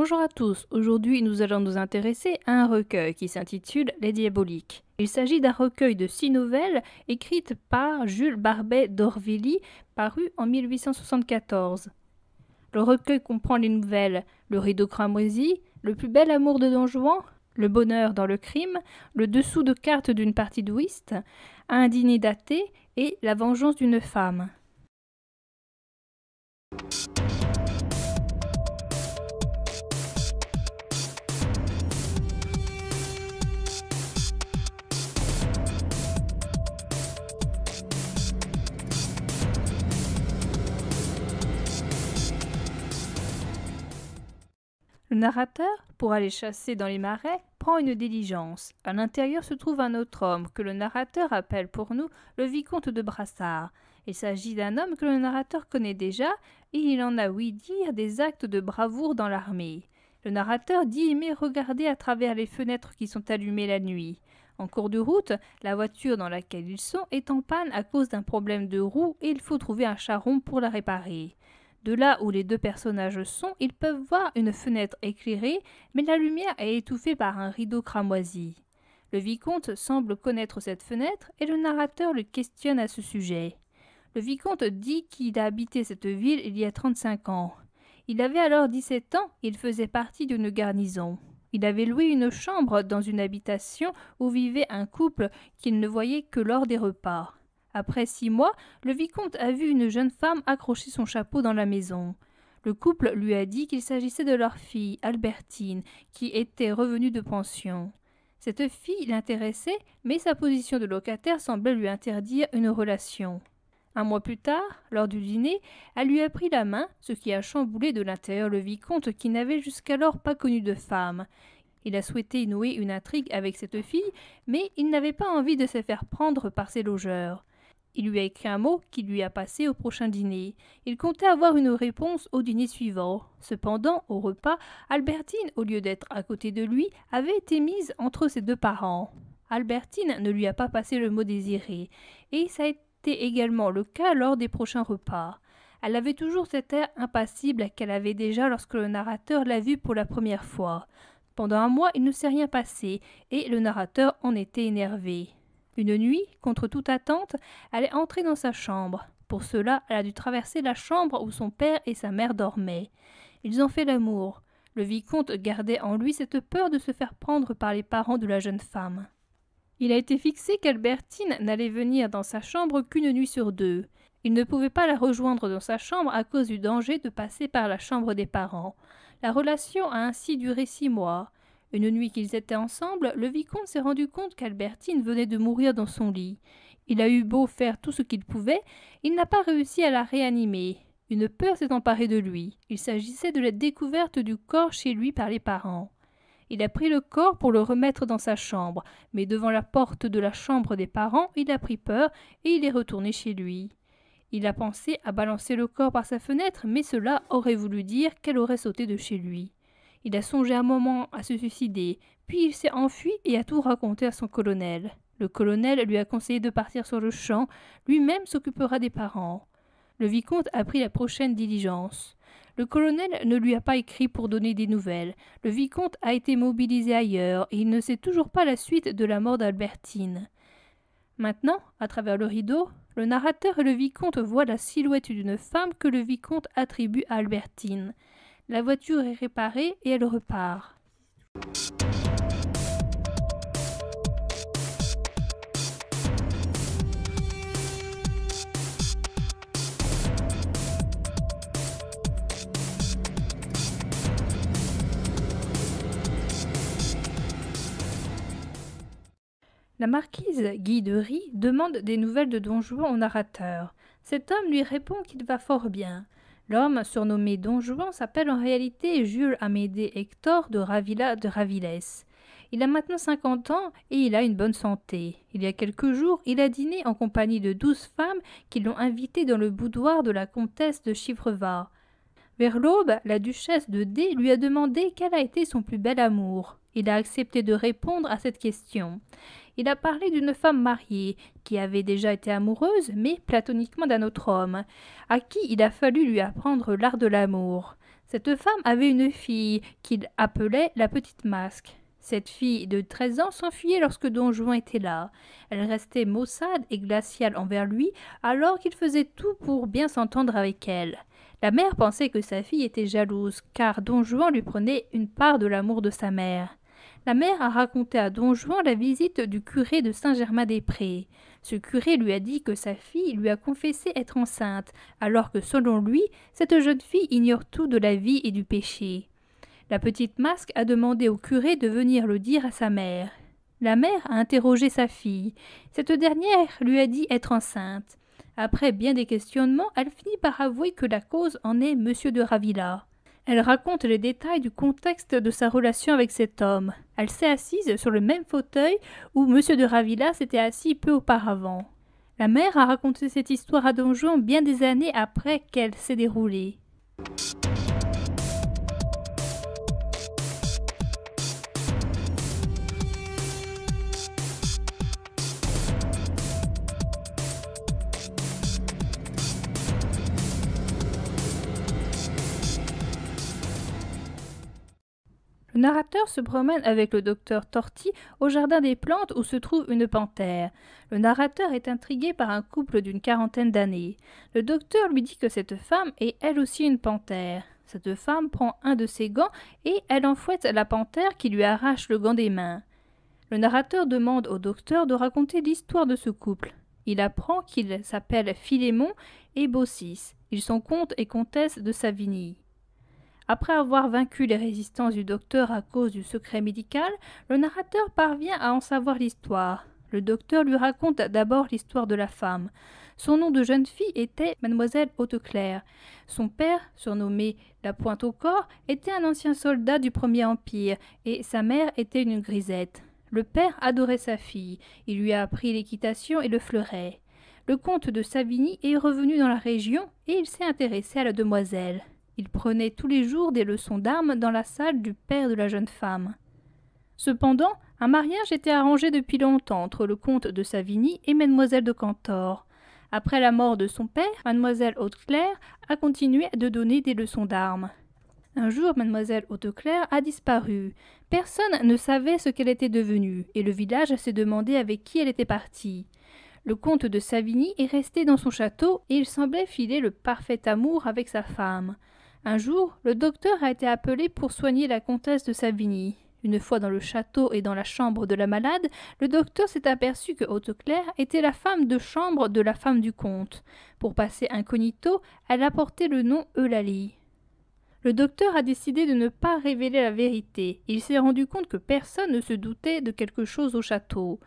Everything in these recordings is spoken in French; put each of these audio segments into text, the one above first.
Bonjour à tous, aujourd'hui nous allons nous intéresser à un recueil qui s'intitule Les Diaboliques. Il s'agit d'un recueil de six nouvelles écrites par Jules Barbet d'Orvilly, paru en 1874. Le recueil comprend les nouvelles Le rideau cramoisi, Le plus bel amour de Don Juan, Le bonheur dans le crime, Le dessous de cartes d'une partie de whist, Un dîner daté et La vengeance d'une femme. Le narrateur, pour aller chasser dans les marais, prend une diligence. À l'intérieur se trouve un autre homme que le narrateur appelle pour nous le vicomte de Brassard. Il s'agit d'un homme que le narrateur connaît déjà et il en a ouï dire des actes de bravoure dans l'armée. Le narrateur dit aimer regarder à travers les fenêtres qui sont allumées la nuit. En cours de route, la voiture dans laquelle ils sont est en panne à cause d'un problème de roue et il faut trouver un charron pour la réparer. De là où les deux personnages sont, ils peuvent voir une fenêtre éclairée, mais la lumière est étouffée par un rideau cramoisi. Le vicomte semble connaître cette fenêtre et le narrateur le questionne à ce sujet. Le vicomte dit qu'il a habité cette ville il y a 35 ans. Il avait alors 17 ans il faisait partie d'une garnison. Il avait loué une chambre dans une habitation où vivait un couple qu'il ne voyait que lors des repas. Après six mois, le vicomte a vu une jeune femme accrocher son chapeau dans la maison. Le couple lui a dit qu'il s'agissait de leur fille, Albertine, qui était revenue de pension. Cette fille l'intéressait, mais sa position de locataire semblait lui interdire une relation. Un mois plus tard, lors du dîner, elle lui a pris la main, ce qui a chamboulé de l'intérieur le vicomte qui n'avait jusqu'alors pas connu de femme. Il a souhaité nouer une intrigue avec cette fille, mais il n'avait pas envie de se faire prendre par ses logeurs. Il lui a écrit un mot qui lui a passé au prochain dîner. Il comptait avoir une réponse au dîner suivant. Cependant, au repas, Albertine, au lieu d'être à côté de lui, avait été mise entre ses deux parents. Albertine ne lui a pas passé le mot désiré, et ça a été également le cas lors des prochains repas. Elle avait toujours cet air impassible qu'elle avait déjà lorsque le narrateur l'a vue pour la première fois. Pendant un mois, il ne s'est rien passé, et le narrateur en était énervé une nuit, contre toute attente, elle est entrée dans sa chambre. Pour cela, elle a dû traverser la chambre où son père et sa mère dormaient. Ils ont fait l'amour. Le vicomte gardait en lui cette peur de se faire prendre par les parents de la jeune femme. Il a été fixé qu'Albertine n'allait venir dans sa chambre qu'une nuit sur deux. Il ne pouvait pas la rejoindre dans sa chambre à cause du danger de passer par la chambre des parents. La relation a ainsi duré six mois. Une nuit qu'ils étaient ensemble, le vicomte s'est rendu compte qu'Albertine venait de mourir dans son lit. Il a eu beau faire tout ce qu'il pouvait, il n'a pas réussi à la réanimer. Une peur s'est emparée de lui. Il s'agissait de la découverte du corps chez lui par les parents. Il a pris le corps pour le remettre dans sa chambre, mais devant la porte de la chambre des parents, il a pris peur et il est retourné chez lui. Il a pensé à balancer le corps par sa fenêtre, mais cela aurait voulu dire qu'elle aurait sauté de chez lui. Il a songé un moment à se suicider, puis il s'est enfui et a tout raconté à son colonel. Le colonel lui a conseillé de partir sur le champ, lui-même s'occupera des parents. Le vicomte a pris la prochaine diligence. Le colonel ne lui a pas écrit pour donner des nouvelles. Le vicomte a été mobilisé ailleurs et il ne sait toujours pas la suite de la mort d'Albertine. Maintenant, à travers le rideau, le narrateur et le vicomte voient la silhouette d'une femme que le vicomte attribue à Albertine. La voiture est réparée et elle repart. La marquise Guy de Ries demande des nouvelles de Don Juan au narrateur. Cet homme lui répond qu'il va fort bien. L'homme surnommé Don Juan s'appelle en réalité Jules Amédée Hector de Ravilla de Ravilès. Il a maintenant 50 ans et il a une bonne santé. Il y a quelques jours, il a dîné en compagnie de douze femmes qui l'ont invité dans le boudoir de la comtesse de Chivrevard. Vers l'aube, la duchesse de D lui a demandé quel a été son plus bel amour. Il a accepté de répondre à cette question. Il a parlé d'une femme mariée, qui avait déjà été amoureuse, mais platoniquement d'un autre homme, à qui il a fallu lui apprendre l'art de l'amour. Cette femme avait une fille, qu'il appelait la petite masque. Cette fille de 13 ans s'enfuyait lorsque Don Juan était là. Elle restait maussade et glaciale envers lui alors qu'il faisait tout pour bien s'entendre avec elle. La mère pensait que sa fille était jalouse, car Don Juan lui prenait une part de l'amour de sa mère. La mère a raconté à Don Juan la visite du curé de Saint-Germain-des-Prés. Ce curé lui a dit que sa fille lui a confessé être enceinte, alors que selon lui, cette jeune fille ignore tout de la vie et du péché. La petite masque a demandé au curé de venir le dire à sa mère. La mère a interrogé sa fille. Cette dernière lui a dit être enceinte. Après bien des questionnements, elle finit par avouer que la cause en est Monsieur de Ravilla. Elle raconte les détails du contexte de sa relation avec cet homme. Elle s'est assise sur le même fauteuil où Monsieur de Ravilla s'était assis peu auparavant. La mère a raconté cette histoire à Don Juan bien des années après qu'elle s'est déroulée. Le narrateur se promène avec le docteur Torti au jardin des plantes où se trouve une panthère. Le narrateur est intrigué par un couple d'une quarantaine d'années. Le docteur lui dit que cette femme est elle aussi une panthère. Cette femme prend un de ses gants et elle enfouette la panthère qui lui arrache le gant des mains. Le narrateur demande au docteur de raconter l'histoire de ce couple. Il apprend qu'ils s'appellent Philémon et Baucis. Ils sont comtes et comtesse de Savigny. Après avoir vaincu les résistances du docteur à cause du secret médical, le narrateur parvient à en savoir l'histoire. Le docteur lui raconte d'abord l'histoire de la femme. Son nom de jeune fille était Mademoiselle Hauteclaire. Son père, surnommé La Pointe au Corps, était un ancien soldat du Premier Empire et sa mère était une grisette. Le père adorait sa fille. Il lui a appris l'équitation et le fleuret. Le comte de Savigny est revenu dans la région et il s'est intéressé à la demoiselle. Il prenait tous les jours des leçons d'armes dans la salle du père de la jeune femme. Cependant, un mariage était arrangé depuis longtemps entre le comte de Savigny et mademoiselle de Cantor. Après la mort de son père, mademoiselle Hauteclair a continué de donner des leçons d'armes. Un jour, mademoiselle Hauteclair a disparu. Personne ne savait ce qu'elle était devenue, et le village s'est demandé avec qui elle était partie. Le comte de Savigny est resté dans son château et il semblait filer le parfait amour avec sa femme. Un jour, le docteur a été appelé pour soigner la comtesse de Savigny. Une fois dans le château et dans la chambre de la malade, le docteur s'est aperçu que Haute Claire était la femme de chambre de la femme du comte. Pour passer incognito, elle a porté le nom Eulalie. Le docteur a décidé de ne pas révéler la vérité. Il s'est rendu compte que personne ne se doutait de quelque chose au château.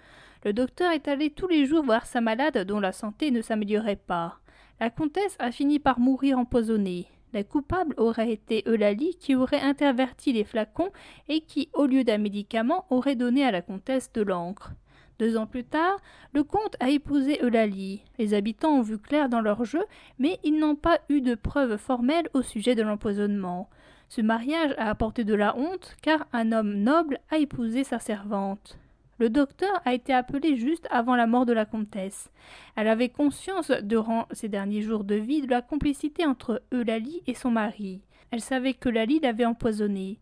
Le docteur est allé tous les jours voir sa malade dont la santé ne s'améliorait pas. La comtesse a fini par mourir empoisonnée. La coupable aurait été Eulalie qui aurait interverti les flacons et qui, au lieu d'un médicament, aurait donné à la comtesse de l'encre. Deux ans plus tard, le comte a épousé Eulalie. Les habitants ont vu clair dans leur jeu, mais ils n'ont pas eu de preuves formelles au sujet de l'empoisonnement. Ce mariage a apporté de la honte, car un homme noble a épousé sa servante. Le docteur a été appelé juste avant la mort de la comtesse. Elle avait conscience, durant ses derniers jours de vie, de la complicité entre Eulalie et son mari. Elle savait que Eulalie l'avait empoisonnée.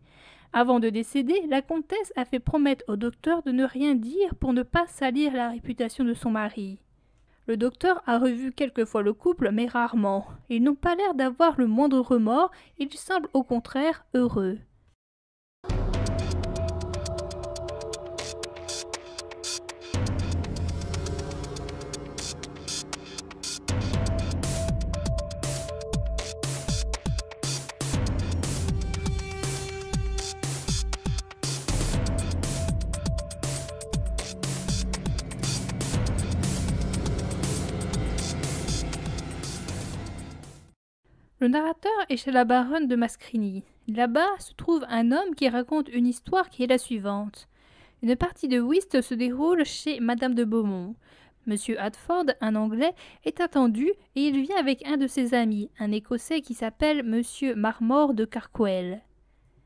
Avant de décéder, la comtesse a fait promettre au docteur de ne rien dire pour ne pas salir la réputation de son mari. Le docteur a revu quelquefois le couple, mais rarement. Ils n'ont pas l'air d'avoir le moindre remords, ils semblent au contraire heureux. Le narrateur est chez la baronne de Mascrini. Là-bas se trouve un homme qui raconte une histoire qui est la suivante. Une partie de whist se déroule chez Madame de Beaumont. Monsieur Hartford, un Anglais, est attendu et il vient avec un de ses amis, un Écossais qui s'appelle Monsieur Marmor de Carquel.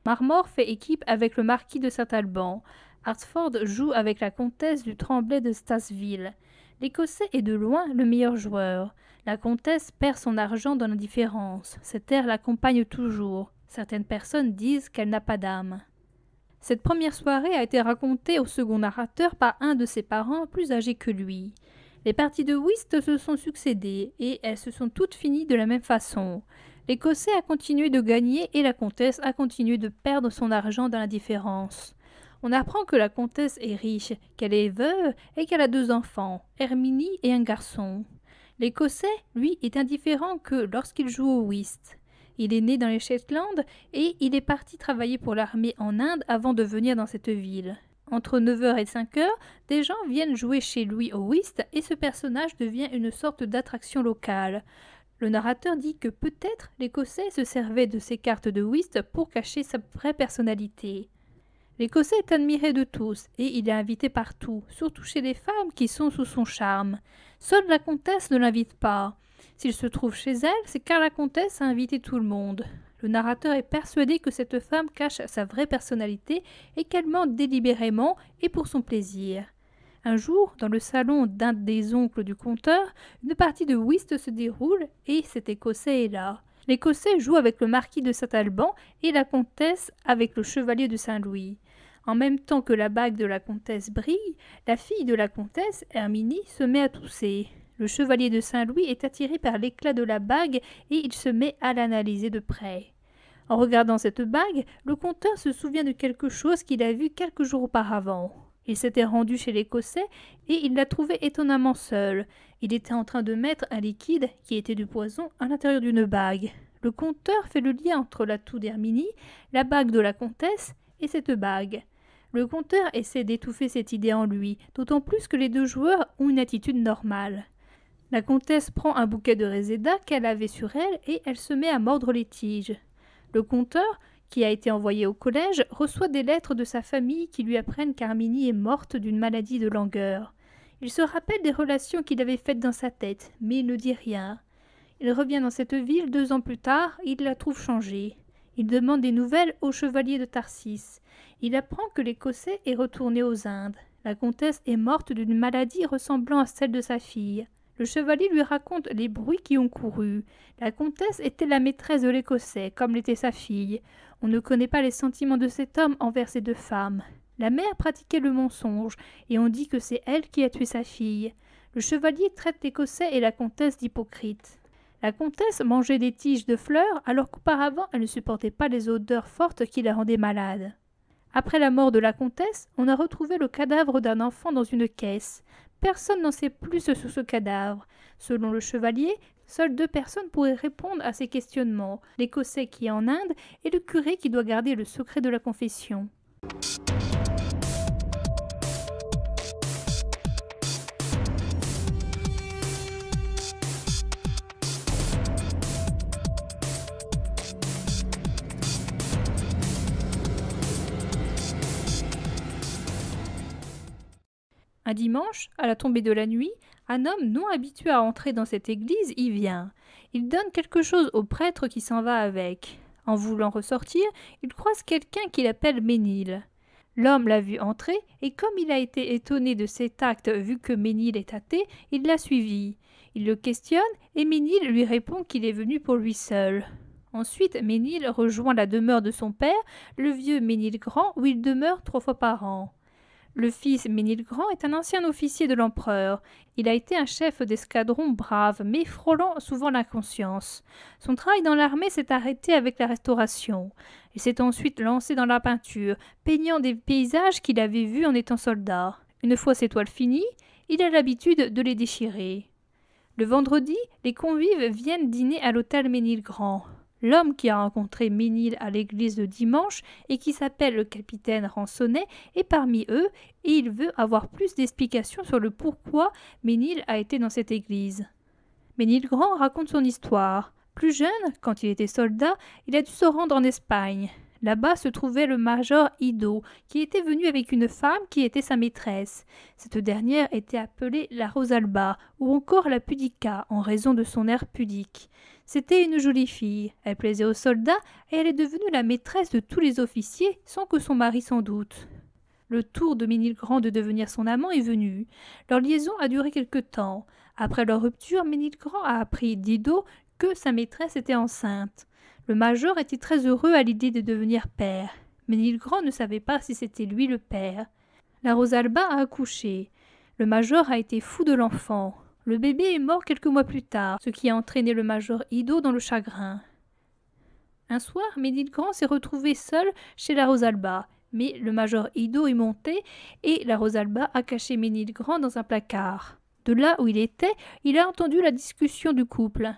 Marmor fait équipe avec le marquis de Saint-Alban. Hartford joue avec la comtesse du Tremblay de Stasville. L'Écossais est de loin le meilleur joueur. La comtesse perd son argent dans l'indifférence. Cet air l'accompagne toujours. Certaines personnes disent qu'elle n'a pas d'âme. Cette première soirée a été racontée au second narrateur par un de ses parents plus âgé que lui. Les parties de whist se sont succédées et elles se sont toutes finies de la même façon. L'Écossais a continué de gagner et la comtesse a continué de perdre son argent dans l'indifférence. On apprend que la comtesse est riche, qu'elle est veuve et qu'elle a deux enfants, Herminie et un garçon. L'Écossais, lui, est indifférent que lorsqu'il joue au whist. Il est né dans les Shetland et il est parti travailler pour l'armée en Inde avant de venir dans cette ville. Entre 9h et 5h, des gens viennent jouer chez lui au whist et ce personnage devient une sorte d'attraction locale. Le narrateur dit que peut-être l'Écossais se servait de ses cartes de whist pour cacher sa vraie personnalité. L'Écossais est admiré de tous et il est invité partout, surtout chez les femmes qui sont sous son charme. Seule la comtesse ne l'invite pas. S'il se trouve chez elle, c'est car la comtesse a invité tout le monde. Le narrateur est persuadé que cette femme cache sa vraie personnalité et qu'elle ment délibérément et pour son plaisir. Un jour, dans le salon d'un des oncles du conteur, une partie de whist se déroule et cet Écossais est là. L'Écossais joue avec le marquis de Saint-Alban et la comtesse avec le chevalier de Saint-Louis. En même temps que la bague de la comtesse brille, la fille de la comtesse, Herminie, se met à tousser. Le chevalier de Saint-Louis est attiré par l'éclat de la bague et il se met à l'analyser de près. En regardant cette bague, le conteur se souvient de quelque chose qu'il a vu quelques jours auparavant. Il s'était rendu chez l'Écossais et il l'a trouvé étonnamment seul. Il était en train de mettre un liquide, qui était du poison, à l'intérieur d'une bague. Le conteur fait le lien entre la toux d'Herminie, la bague de la comtesse et cette bague. Le compteur essaie d'étouffer cette idée en lui, d'autant plus que les deux joueurs ont une attitude normale. La comtesse prend un bouquet de réséda qu'elle avait sur elle et elle se met à mordre les tiges. Le compteur, qui a été envoyé au collège, reçoit des lettres de sa famille qui lui apprennent qu'Arminie est morte d'une maladie de langueur. Il se rappelle des relations qu'il avait faites dans sa tête, mais il ne dit rien. Il revient dans cette ville deux ans plus tard, il la trouve changée. Il demande des nouvelles au chevalier de Tarsis. Il apprend que l'Écossais est retourné aux Indes. La comtesse est morte d'une maladie ressemblant à celle de sa fille. Le chevalier lui raconte les bruits qui ont couru. La comtesse était la maîtresse de l'Écossais, comme l'était sa fille. On ne connaît pas les sentiments de cet homme envers ces deux femmes. La mère pratiquait le mensonge, et on dit que c'est elle qui a tué sa fille. Le chevalier traite l'Écossais et la comtesse d'hypocrites. La comtesse mangeait des tiges de fleurs alors qu'auparavant elle ne supportait pas les odeurs fortes qui la rendaient malade. Après la mort de la comtesse, on a retrouvé le cadavre d'un enfant dans une caisse. Personne n'en sait plus sur ce cadavre. Selon le chevalier, seules deux personnes pourraient répondre à ces questionnements, l'Écossais qui est en Inde et le curé qui doit garder le secret de la confession. dimanche, à la tombée de la nuit, un homme non habitué à entrer dans cette église y vient. Il donne quelque chose au prêtre qui s'en va avec. En voulant ressortir, il croise quelqu'un qu'il appelle Ménil. L'homme l'a vu entrer, et comme il a été étonné de cet acte vu que Ménil est athée, il l'a suivi. Il le questionne, et Ménil lui répond qu'il est venu pour lui seul. Ensuite, Ménil rejoint la demeure de son père, le vieux Ménil Grand, où il demeure trois fois par an. Le fils Ménilgrand est un ancien officier de l'empereur. Il a été un chef d'escadron brave, mais frôlant souvent l'inconscience. Son travail dans l'armée s'est arrêté avec la Restauration. Il s'est ensuite lancé dans la peinture, peignant des paysages qu'il avait vus en étant soldat. Une fois ses toiles finies, il a l'habitude de les déchirer. Le vendredi, les convives viennent dîner à l'hôtel Ménilgrand. L'homme qui a rencontré Ménil à l'église de dimanche et qui s'appelle le capitaine Ransonnet est parmi eux et il veut avoir plus d'explications sur le pourquoi Ménil a été dans cette église. Ménil Grand raconte son histoire. Plus jeune, quand il était soldat, il a dû se rendre en Espagne. Là-bas se trouvait le major Ido, qui était venu avec une femme qui était sa maîtresse. Cette dernière était appelée la Rosalba, ou encore la Pudica, en raison de son air pudique. C'était une jolie fille, elle plaisait aux soldats, et elle est devenue la maîtresse de tous les officiers, sans que son mari s'en doute. Le tour de Ménilgrand de devenir son amant est venu. Leur liaison a duré quelque temps. Après leur rupture, Ménilgrand a appris d'Ido que sa maîtresse était enceinte. Le major était très heureux à l'idée de devenir père, mais ne savait pas si c'était lui le père. La Rosalba a accouché. Le major a été fou de l'enfant. Le bébé est mort quelques mois plus tard, ce qui a entraîné le major Ido dans le chagrin. Un soir, Ménilgrand s'est retrouvé seul chez la Rosalba, mais le major Ido est monté et la Rosalba a caché Ménilgrand dans un placard. De là où il était, il a entendu la discussion du couple.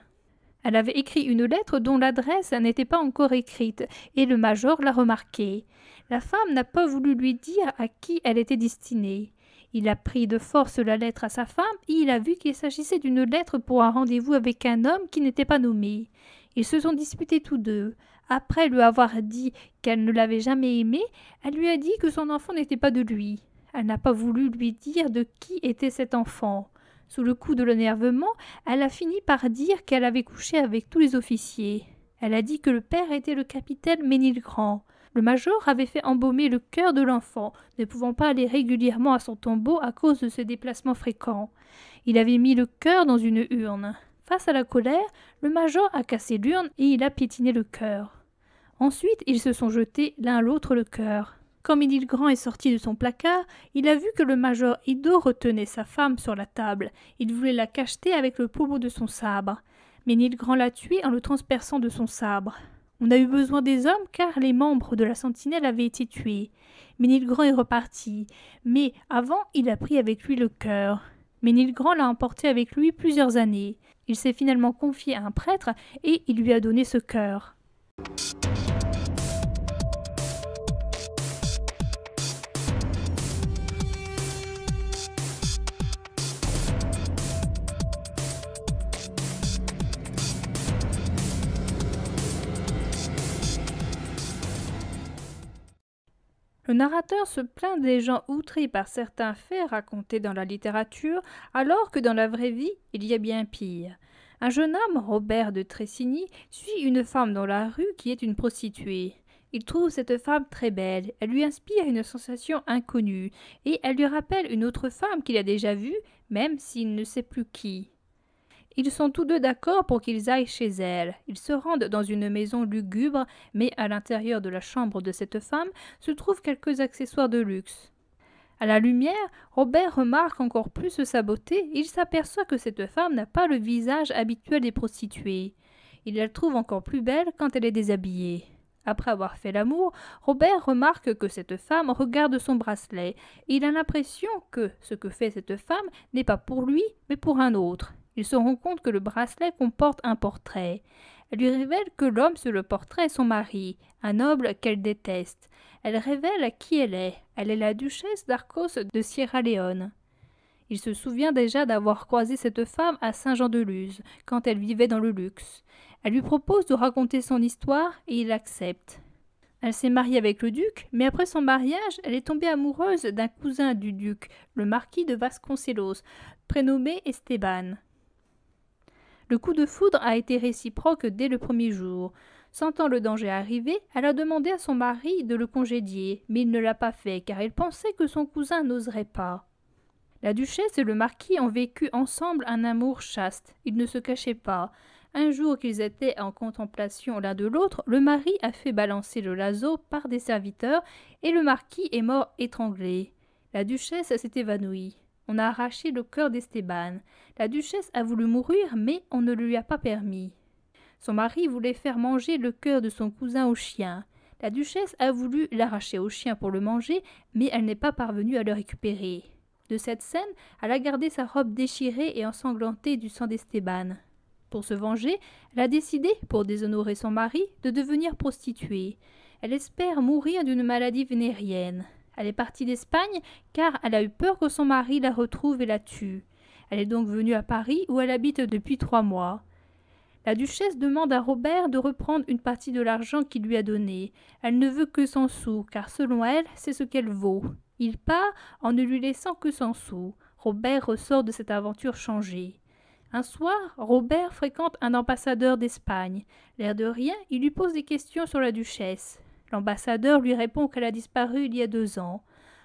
Elle avait écrit une lettre dont l'adresse n'était pas encore écrite, et le major l'a remarqué. La femme n'a pas voulu lui dire à qui elle était destinée. Il a pris de force la lettre à sa femme et il a vu qu'il s'agissait d'une lettre pour un rendez-vous avec un homme qui n'était pas nommé. Ils se sont disputés tous deux. Après lui avoir dit qu'elle ne l'avait jamais aimé, elle lui a dit que son enfant n'était pas de lui. Elle n'a pas voulu lui dire de qui était cet enfant. Sous le coup de l'énervement, elle a fini par dire qu'elle avait couché avec tous les officiers. Elle a dit que le père était le capitaine Ménilgrand. Le major avait fait embaumer le cœur de l'enfant, ne pouvant pas aller régulièrement à son tombeau à cause de ses déplacements fréquents. Il avait mis le cœur dans une urne. Face à la colère, le major a cassé l'urne et il a piétiné le cœur. Ensuite, ils se sont jetés l'un l'autre le cœur. Quand Ménilgrand Grand est sorti de son placard, il a vu que le major Ido retenait sa femme sur la table. Il voulait la cacheter avec le pommeau de son sabre. Mais Nilgrand l'a tué en le transperçant de son sabre. On a eu besoin des hommes car les membres de la sentinelle avaient été tués. Ménilgrand est reparti, mais avant il a pris avec lui le cœur. Ménilgrand l'a emporté avec lui plusieurs années. Il s'est finalement confié à un prêtre et il lui a donné ce cœur. Le narrateur se plaint des gens outrés par certains faits racontés dans la littérature, alors que dans la vraie vie, il y a bien pire. Un jeune homme, Robert de Tressigny, suit une femme dans la rue qui est une prostituée. Il trouve cette femme très belle, elle lui inspire une sensation inconnue, et elle lui rappelle une autre femme qu'il a déjà vue, même s'il ne sait plus qui. Ils sont tous deux d'accord pour qu'ils aillent chez elle. Ils se rendent dans une maison lugubre, mais à l'intérieur de la chambre de cette femme se trouvent quelques accessoires de luxe. À la lumière, Robert remarque encore plus sa beauté il s'aperçoit que cette femme n'a pas le visage habituel des prostituées. Il la trouve encore plus belle quand elle est déshabillée. Après avoir fait l'amour, Robert remarque que cette femme regarde son bracelet et il a l'impression que ce que fait cette femme n'est pas pour lui mais pour un autre. Il se rend compte que le bracelet comporte un portrait. Elle lui révèle que l'homme sur le portrait est son mari, un noble qu'elle déteste. Elle révèle à qui elle est. Elle est la duchesse d'Arcos de Sierra Leone. Il se souvient déjà d'avoir croisé cette femme à Saint-Jean-de-Luz, quand elle vivait dans le luxe. Elle lui propose de raconter son histoire et il accepte. Elle s'est mariée avec le duc, mais après son mariage, elle est tombée amoureuse d'un cousin du duc, le marquis de Vasconcelos, prénommé Esteban. Le coup de foudre a été réciproque dès le premier jour. Sentant le danger arriver, elle a demandé à son mari de le congédier, mais il ne l'a pas fait car il pensait que son cousin n'oserait pas. La duchesse et le marquis ont vécu ensemble un amour chaste. Ils ne se cachaient pas. Un jour qu'ils étaient en contemplation l'un de l'autre, le mari a fait balancer le lazo par des serviteurs et le marquis est mort étranglé. La duchesse s'est évanouie. On a arraché le cœur d'Esteban. La duchesse a voulu mourir, mais on ne lui a pas permis. Son mari voulait faire manger le cœur de son cousin au chien. La duchesse a voulu l'arracher au chien pour le manger, mais elle n'est pas parvenue à le récupérer. De cette scène, elle a gardé sa robe déchirée et ensanglantée du sang d'Esteban. Pour se venger, elle a décidé, pour déshonorer son mari, de devenir prostituée. Elle espère mourir d'une maladie vénérienne. Elle est partie d'Espagne car elle a eu peur que son mari la retrouve et la tue. Elle est donc venue à Paris où elle habite depuis trois mois. La duchesse demande à Robert de reprendre une partie de l'argent qu'il lui a donné. Elle ne veut que cent sous, car selon elle, c'est ce qu'elle vaut. Il part en ne lui laissant que cent sous. Robert ressort de cette aventure changée. Un soir, Robert fréquente un ambassadeur d'Espagne. L'air de rien, il lui pose des questions sur la duchesse. L'ambassadeur lui répond qu'elle a disparu il y a deux ans.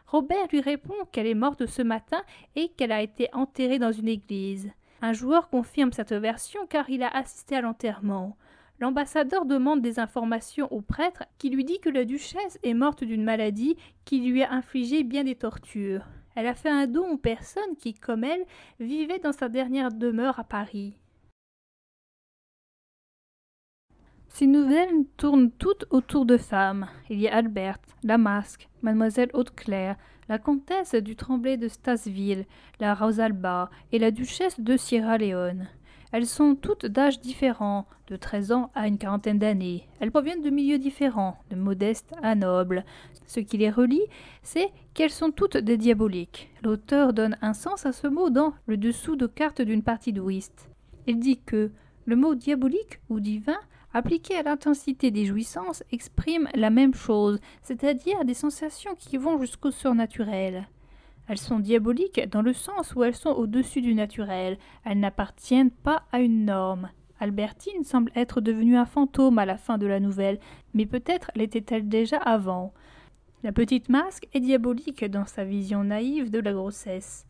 Robert lui répond qu'elle est morte ce matin et qu'elle a été enterrée dans une église. Un joueur confirme cette version car il a assisté à l'enterrement. L'ambassadeur demande des informations au prêtre qui lui dit que la duchesse est morte d'une maladie qui lui a infligé bien des tortures. Elle a fait un don aux personnes qui, comme elle, vivaient dans sa dernière demeure à Paris. Ces nouvelles tournent toutes autour de femmes. Il y a Albert, la Masque, Mademoiselle Haute-Claire, la comtesse du Tremblay de Stasville, la Rosalba et la duchesse de Sierra Leone. Elles sont toutes d'âges différents, de 13 ans à une quarantaine d'années. Elles proviennent de milieux différents, de modestes à nobles. Ce qui les relie, c'est qu'elles sont toutes des diaboliques. L'auteur donne un sens à ce mot dans le dessous de carte d'une partie de whist. Il dit que le mot diabolique ou divin Appliquées à l'intensité des jouissances, exprime la même chose, c'est-à-dire des sensations qui vont jusqu'au surnaturel. Elles sont diaboliques dans le sens où elles sont au-dessus du naturel, elles n'appartiennent pas à une norme. Albertine semble être devenue un fantôme à la fin de la nouvelle, mais peut-être l'était-elle déjà avant. La petite masque est diabolique dans sa vision naïve de la grossesse.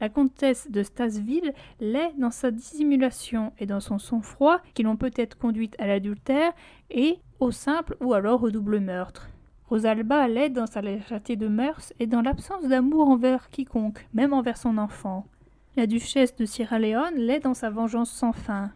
La comtesse de Stasville l'est dans sa dissimulation et dans son sang-froid qui l'ont peut-être conduite à l'adultère et au simple ou alors au double meurtre. Rosalba l'est dans sa légèreté de mœurs et dans l'absence d'amour envers quiconque, même envers son enfant. La duchesse de Sierra Leone l'est dans sa vengeance sans fin.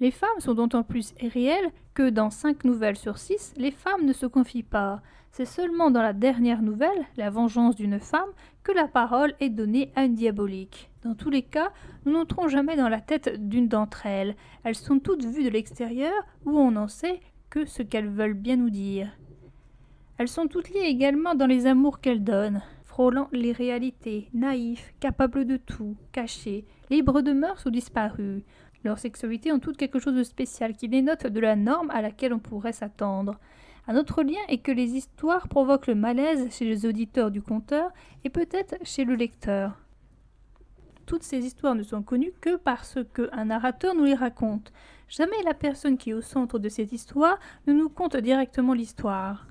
Les femmes sont d'autant plus réelles que dans cinq nouvelles sur six, les femmes ne se confient pas. C'est seulement dans la dernière nouvelle, la vengeance d'une femme, que la parole est donnée à une diabolique. Dans tous les cas, nous n'entrons jamais dans la tête d'une d'entre elles. Elles sont toutes vues de l'extérieur où on n'en sait que ce qu'elles veulent bien nous dire. Elles sont toutes liées également dans les amours qu'elles donnent, frôlant les réalités, naïfs, capables de tout, cachés, libres de mœurs ou disparus. Leur sexualité ont toutes quelque chose de spécial qui dénote de la norme à laquelle on pourrait s'attendre. Un autre lien est que les histoires provoquent le malaise chez les auditeurs du conteur et peut-être chez le lecteur. Toutes ces histoires ne sont connues que parce qu'un narrateur nous les raconte. Jamais la personne qui est au centre de cette histoire ne nous conte directement l'histoire.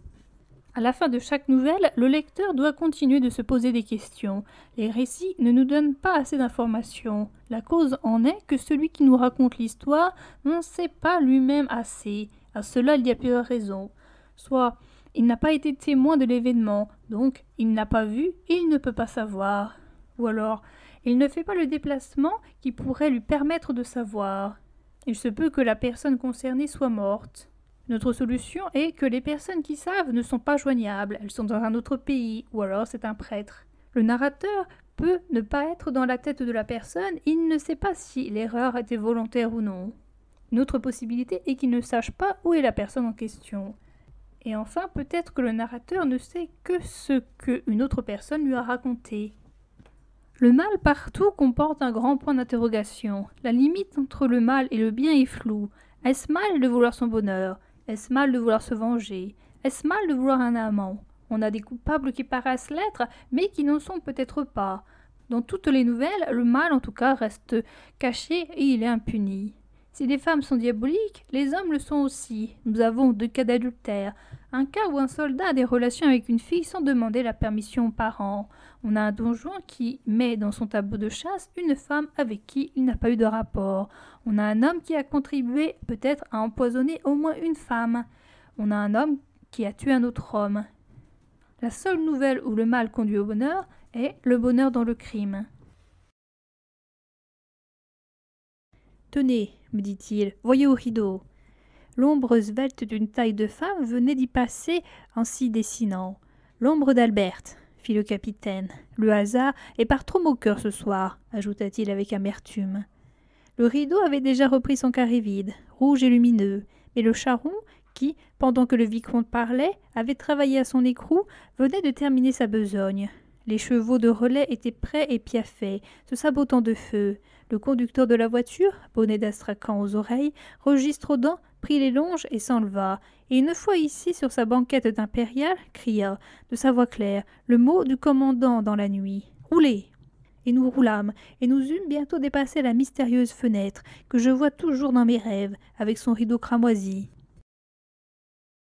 À la fin de chaque nouvelle, le lecteur doit continuer de se poser des questions. Les récits ne nous donnent pas assez d'informations. La cause en est que celui qui nous raconte l'histoire n'en sait pas lui-même assez. À cela, il y a plusieurs raisons soit il n'a pas été témoin de l'événement, donc il n'a pas vu et il ne peut pas savoir. Ou alors, il ne fait pas le déplacement qui pourrait lui permettre de savoir. Il se peut que la personne concernée soit morte. Notre solution est que les personnes qui savent ne sont pas joignables, elles sont dans un autre pays, ou alors c'est un prêtre. Le narrateur peut ne pas être dans la tête de la personne, il ne sait pas si l'erreur était volontaire ou non. Notre possibilité est qu'il ne sache pas où est la personne en question. Et enfin, peut-être que le narrateur ne sait que ce qu'une autre personne lui a raconté. Le mal partout comporte un grand point d'interrogation. La limite entre le mal et le bien est floue. Est-ce mal de vouloir son bonheur Est-ce mal de vouloir se venger Est-ce mal de vouloir un amant On a des coupables qui paraissent l'être, mais qui n'en sont peut-être pas. Dans toutes les nouvelles, le mal en tout cas reste caché et il est impuni. Si les femmes sont diaboliques, les hommes le sont aussi. Nous avons deux cas d'adultère. Un cas où un soldat a des relations avec une fille sans demander la permission aux parents. On a un donjon qui met dans son tableau de chasse une femme avec qui il n'a pas eu de rapport. On a un homme qui a contribué peut-être à empoisonner au moins une femme. On a un homme qui a tué un autre homme. La seule nouvelle où le mal conduit au bonheur est le bonheur dans le crime. Tenez, me dit-il, voyez au rideau. L'ombre svelte d'une taille de femme venait d'y passer en s'y dessinant. L'ombre d'Albert, fit le capitaine. Le hasard est par trop moqueur ce soir, ajouta-t-il avec amertume. Le rideau avait déjà repris son carré vide, rouge et lumineux, mais le charron, qui, pendant que le vicomte parlait, avait travaillé à son écrou, venait de terminer sa besogne. Les chevaux de relais étaient prêts et piaffaient, se sabotant de feu. Le conducteur de la voiture, bonnet d'astracan aux oreilles, registre aux dents, prit les longes et s'enleva. Et une fois ici sur sa banquette d'impérial, cria, de sa voix claire, le mot du commandant dans la nuit. Roulez et nous roulâmes, et nous eûmes bientôt dépassé la mystérieuse fenêtre que je vois toujours dans mes rêves, avec son rideau cramoisi.